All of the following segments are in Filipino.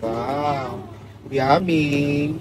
Wow. Yummy.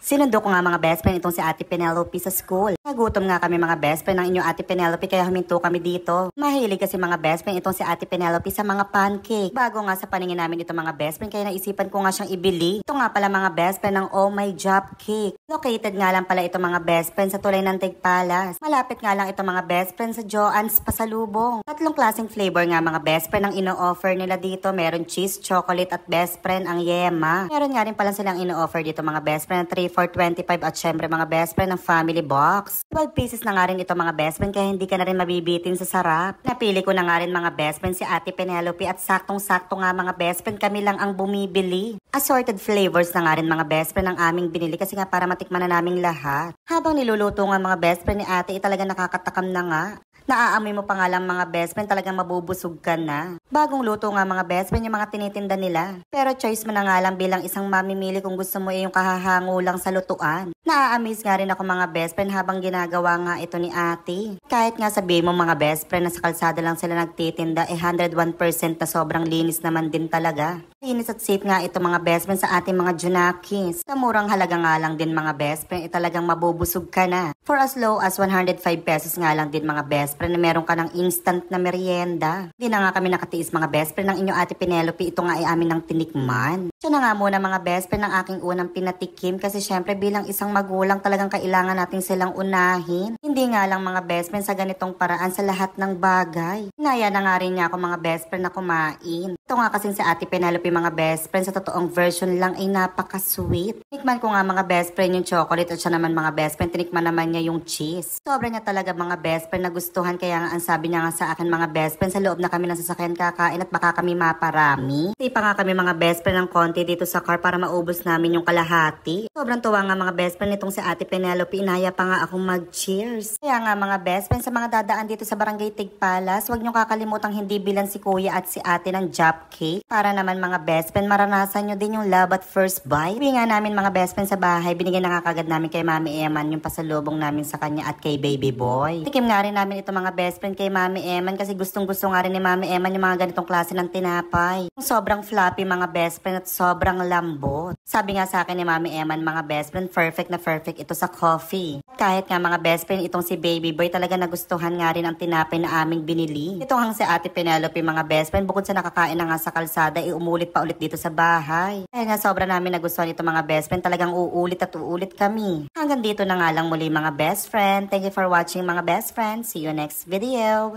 Sinundo ko nga mga best friend itong si Ate Penelope sa school. Nagutom nga kami mga best friend ng inyo Ate Penelope kaya huminto kami dito. Mahilig kasi mga best friend itong si Ate Penelope sa mga pancake. Bago nga sa paningin namin ito mga best friend kaya naisipan ko nga siyang ibili. Ito nga pala mga best friend ng Oh My Job Cake. Located nga lang pala ito mga best friend sa tulay ng Tig Palace. Malapit nga lang ito mga best friend sa Joann's Pasalubong. Tatlong klaseng flavor nga mga best friend ang ino-offer nila dito. Meron cheese, chocolate at best friend ang yema. Meron nga rin pala silang ino-offer dito mga best friend ng 3 for 25 at syempre mga best friend ng family box. 12 pieces na nga rin ito mga best friend kaya hindi ka na rin mabibitin sa sarap. Napili ko na nga rin mga best friend si Ate Penelope at saktong-sakto nga mga best friend kami lang ang bumibili. Assorted flavors na nga rin mga best friend ang aming binili kasi nga para matikman na naming lahat. Habang niluluto nga mga best friend ni Ate, eh, talaga nakakatakam na nga. Naaamoy mo pa nga lang mga best friend, talagang mabubusog ka na. Bagong luto nga mga best friend yung mga tinitinda nila. Pero choice mo na nga lang bilang isang mamimili kung gusto mo eh yung kahahango lang sa lutuan. naa nga rin ako mga best friend habang ginagawa nga ito ni ate. Kahit nga sabihin mo mga best friend na sa kalsada lang sila nagtitinda, eh 101% na sobrang linis naman din talaga. Linis at safe nga ito mga best friend sa ating mga Junakis. Sa murang halaga nga lang din mga best friend, eh, talagang mabubusog ka na. For as low as 105 pesos nga lang din mga best friend na meron ka ng instant na merienda. Hindi na nga kami nakatiis mga best friend ng inyo ate Penelope, ito nga ay amin ng tinikman. Siya na nga muna mga best friend ang aking unang pinatikim kasi syempre bilang isang magulang talagang kailangan natin silang unahin. Hindi nga lang mga best friend sa ganitong paraan sa lahat ng bagay. Naya na nga rin niya ako mga best friend na kumain. Ito nga kasing si Ate Penelope mga best friend sa totoong version lang ay napaka-sweet. Tinikman ko nga mga best friend yung chocolate at siya naman mga best friend tinikman naman niya yung cheese. Sobra niya talaga mga best friend na gustuhan kaya nga ang sabi niya nga sa akin mga best friend sa loob na kami ng sasakyan kakain at baka kami maparami. Hindi pa nga kami mga best friend ng konti dito sa car para maubos namin yung kalahati. Sobrang tuwa nga mga best friend nitong si Ate Penelope inaya pa nga akong mag-cheers. Kaya nga mga best friend sa mga dadaan dito sa Barangay Tigpalas, Palace, huwag niyo kakalimutang hindi bilan si Kuya at si Ate ng Jap cupcake para naman mga best friend maranasan nyo din yung love at first bite. Sabi nga namin mga best friend sa bahay, binigyan na nga kagad namin kay Mami Eman yung pasalubong namin sa kanya at kay baby boy. Tikim nga rin namin ito mga best friend kay Mami Eman kasi gustong gusto nga rin ni Mami Eman yung mga ganitong klase ng tinapay. Sobrang floppy mga best friend at sobrang lambot. Sabi nga sa akin ni Mami Eman mga best friend, perfect na perfect ito sa coffee. Kahit nga mga best friend itong si baby boy talaga nagustuhan nga rin ang tinapay na aming binili. Ito hang si ate Penelope mga best friend bukod sa nakakain ng nga sa kalsada, eh, umulit pa ulit dito sa bahay. Kaya nga sobra namin nagustuhan ito mga best friend, talagang uulit at uulit kami. Hanggang dito na nga lang muli mga best friend. Thank you for watching mga best friend. See you next video.